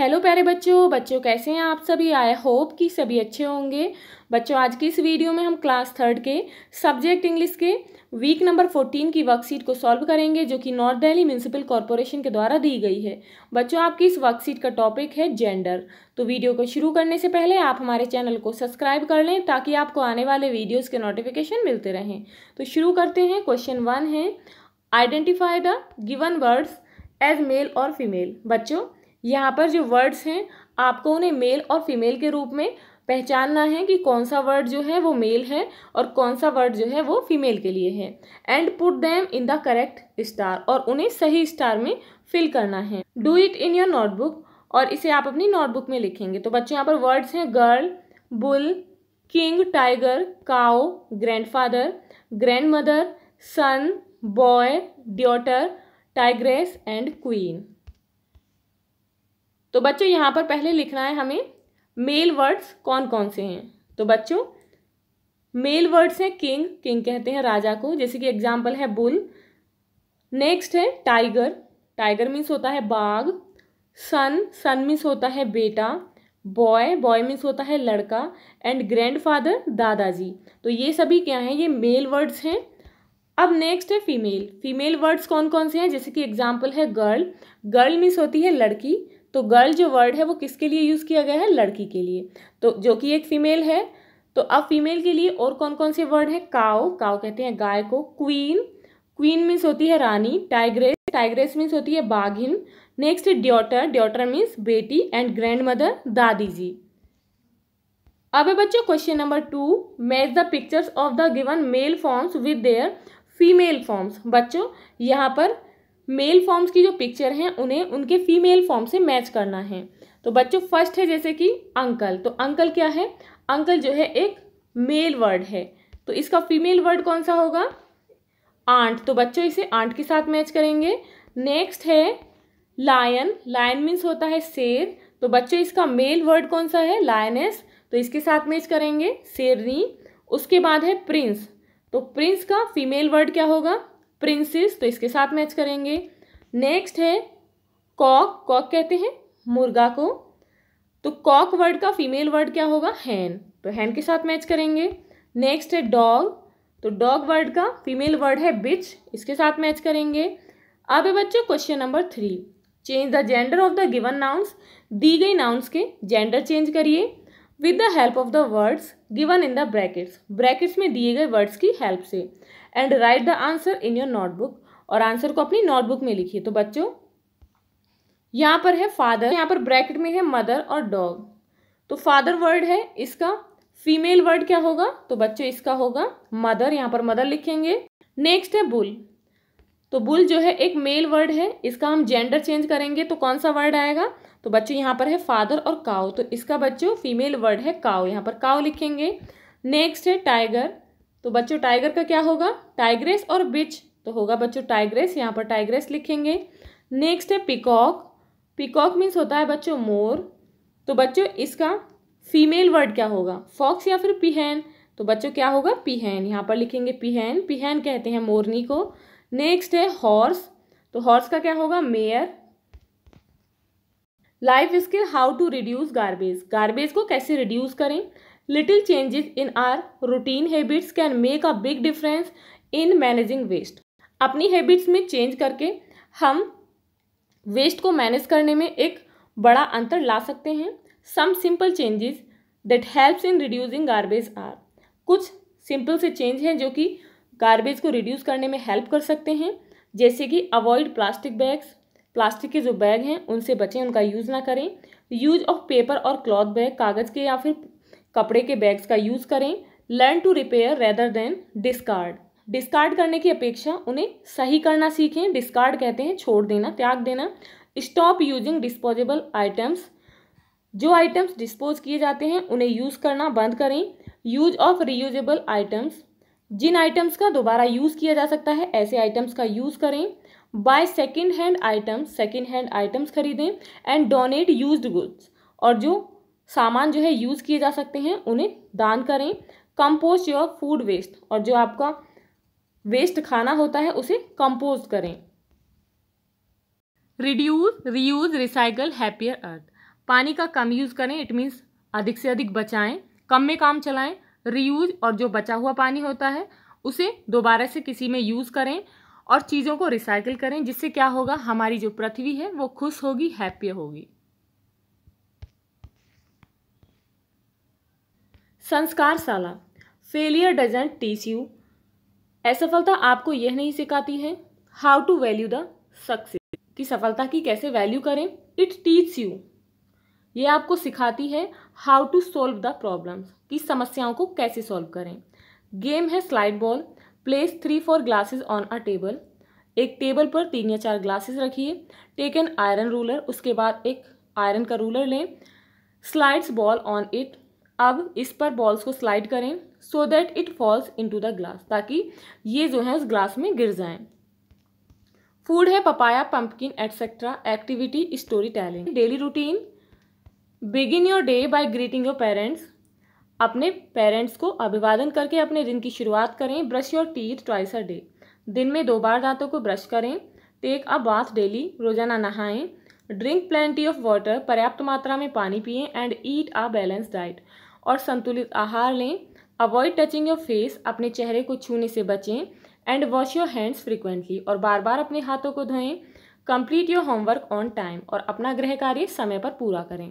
hello प्यारे बच्चों बच्चों कैसे हैं आप सभी आई होप कि सभी अच्छे होंगे बच्चों आज की इस वीडियो में हम क्लास थर्ड के सब्जेक्ट इंग्लिश के वीक नंबर फोर्टीन की वर्कशीट को सॉल्व करेंगे जो कि नॉर्थ दिल्ली म्यूनसिपल कॉरपोरेशन के द्वारा दी गई है बच्चों आपकी इस वर्कशीट का टॉपिक है जेंडर तो वीडियो को शुरू करने से पहले आप हमारे चैनल को सब्सक्राइब कर लें ताकि आपको आने वाले वीडियोज़ के नोटिफिकेशन मिलते रहें तो शुरू करते हैं क्वेश्चन वन है identify the given words as male और फीमेल बच्चों यहाँ पर जो वर्ड्स हैं आपको उन्हें मेल और फीमेल के रूप में पहचानना है कि कौन सा वर्ड जो है वो मेल है और कौन सा वर्ड जो है वो फीमेल के लिए है and put them in the correct star और उन्हें सही स्टार में फिल करना है do it in your notebook और इसे आप अपनी नोटबुक में लिखेंगे तो बच्चों यहाँ पर वर्ड्स हैं girl bull king tiger cow grandfather grandmother son boy daughter tigress and queen तो बच्चों यहाँ पर पहले लिखना है हमें मेल वर्ड्स कौन कौन से हैं तो बच्चों मेल वर्ड्स हैं किंग किंग कहते हैं राजा को जैसे कि एग्जाम्पल है बुल नेक्स्ट है टाइगर टाइगर मीन्स होता है बाघ सन सन मीन्स होता है बेटा बॉय बॉय मीन्स होता है लड़का एंड ग्रैंडफादर दादाजी तो ये सभी क्या हैं ये मेल वर्ड्स हैं अब नेक्स्ट है फीमेल फीमेल वर्ड्स कौन कौन से हैं जैसे कि एग्जाम्पल है गर्ल गर्ल मीन्स होती है लड़की तो गर्ल जो वर्ड है वो किसके लिए यूज़ किया गया है लड़की के लिए तो जो कि एक फीमेल है तो अब फीमेल के लिए और कौन कौन से वर्ड है काओ काओ कहते हैं गाय को क्वीन क्वीन मीन्स होती है रानी टाइग्रेस टाइग्रेस मीन्स होती है बाघिन नेक्स्ट ड्योटर ड्योटर मीन्स बेटी एंड ग्रैंड मदर दादी जी अब है बच्चों question number two match the pictures of the given male forms with their female forms बच्चों यहाँ पर मेल फॉर्म्स की जो पिक्चर हैं उन्हें उनके फीमेल फॉर्म से मैच करना है तो बच्चों फर्स्ट है जैसे कि अंकल तो अंकल क्या है अंकल जो है एक मेल वर्ड है तो इसका फीमेल वर्ड कौन सा होगा आंट तो बच्चों इसे आंट के साथ मैच करेंगे नेक्स्ट है लायन लायन मीन्स होता है शेर तो बच्चों इसका मेल वर्ड कौन सा है लायनेस तो इसके साथ मैच करेंगे शेरनी उसके बाद है प्रिंस तो प्रिंस का फीमेल वर्ड क्या होगा प्रिंसेस तो इसके साथ मैच करेंगे नेक्स्ट है कॉक कॉक कहते हैं मुर्गा को तो कॉक वर्ड का फीमेल वर्ड क्या होगा हैन तो हैन के साथ मैच करेंगे नेक्स्ट है डॉग तो डॉग वर्ड का फीमेल वर्ड है बिच इसके साथ मैच करेंगे अब है बच्चों question number three change the gender of the given nouns दी गई नाउंस के जेंडर चेंज करिए with the help of the words given in the brackets brackets में दिए गए वर्ड्स की हेल्प से and write the answer in your notebook और आंसर को अपनी नोटबुक में लिखिए तो बच्चों यहाँ पर है फादर यहाँ पर ब्रैकेट में है मदर और डॉग तो फादर वर्ड है इसका फीमेल वर्ड क्या होगा तो बच्चों इसका होगा मदर यहाँ पर मदर लिखेंगे नेक्स्ट है बुल तो बुल जो है एक मेल वर्ड है इसका हम जेंडर चेंज करेंगे तो कौन सा वर्ड आएगा तो बच्चों यहाँ पर है फादर और काओ तो इसका बच्चों फीमेल वर्ड है काओ यहाँ पर काओ लिखेंगे नेक्स्ट है टाइगर तो बच्चों टाइगर का क्या होगा टाइग्रेस और बिच तो होगा बच्चों टाइग्रेस यहाँ पर टाइग्रेस लिखेंगे नेक्स्ट है पिकॉक पिकॉक मीन्स होता है बच्चों मोर तो बच्चों इसका फीमेल वर्ड क्या होगा फॉक्स या फिर पिहैन तो बच्चों क्या होगा पिहैन यहाँ पर लिखेंगे पिहैन पिहैन कहते हैं मोरनी को नेक्स्ट है हॉर्स तो हॉर्स का क्या होगा mare life skill how to reduce garbage garbage को कैसे रिड्यूस करें little changes in our routine habits can make a big difference in managing waste अपनी हैबिट्स में चेंज करके हम वेस्ट को मैनेज करने में एक बड़ा अंतर ला सकते हैं some simple changes that helps in reducing garbage are कुछ सिंपल से चेंज हैं जो कि गार्बेज को रिड्यूस करने में हेल्प कर सकते हैं जैसे कि अवॉइड प्लास्टिक बैग्स प्लास्टिक के जो बैग हैं उनसे बचें उनका यूज़ ना करें यूज ऑफ पेपर और क्लॉथ बैग कागज़ के या फिर कपड़े के बैग्स का यूज़ करें learn to repair rather than discard discard करने की अपेक्षा उन्हें सही करना सीखें डिस्कार्ड कहते हैं छोड़ देना त्याग देना स्टॉप यूजिंग डिस्पोजेबल आइटम्स जो आइटम्स डिस्पोज किए जाते हैं उन्हें यूज़ करना बंद करें यूज ऑफ रीयूजेबल आइटम्स जिन आइटम्स का दोबारा यूज़ किया जा सकता है ऐसे आइटम्स का यूज़ करें buy second hand items second hand items खरीदें एंड डोनेट यूज्ड गुड्स और जो सामान जो है यूज़ किए जा सकते हैं उन्हें दान करें कंपोस्ट योर फूड वेस्ट और जो आपका वेस्ट खाना होता है उसे कंपोस्ट करें reduce reuse recycle happier earth पानी का कम यूज़ करें इट मीन्स अधिक से अधिक बचाएं कम में काम चलाएं रीयूज और जो बचा हुआ पानी होता है उसे दोबारा से किसी में यूज़ करें और चीज़ों को रिसाइकिल करें जिससे क्या होगा हमारी जो पृथ्वी है वो खुश होगी हैप्पी होगी संस्कार साला फेलियर डजेंट टीच यू असफलता आपको यह नहीं सिखाती है how to value the success कि सफलता की कैसे वैल्यू करें इट टीच यू ये आपको सिखाती है how to solve the problems कि समस्याओं को कैसे सॉल्व करें गेम है slide ball place three four glasses on a table एक टेबल पर तीन या चार ग्लासेस रखिए टेक एन आयरन रूलर उसके बाद एक आयरन का रूलर लें स्लाइड्स बॉल ऑन इट अब इस पर बॉल्स को स्लाइड करें so that it falls into the glass ताकि ये जो है उस ग्लास में गिर जाएं फूड है papaya pumpkin etcetera activity story telling daily routine begin your day by greeting your parents अपने पेरेंट्स को अभिवादन करके अपने दिन की शुरुआत करें brush your teeth twice a day दिन में दो बार दांतों को ब्रश करें टेक अ बाथ डेली रोजाना नहाएं ड्रिंक प्लेंटी ऑफ वाटर पर्याप्त मात्रा में पानी पिएं and eat a balance diet और संतुलित आहार लें अवॉइड टचिंग योर फेस अपने चेहरे को छूने से बचें and wash your hands frequently और बार बार अपने हाथों को धोएं complete your homework on time और अपना गृह कार्य समय पर पूरा करें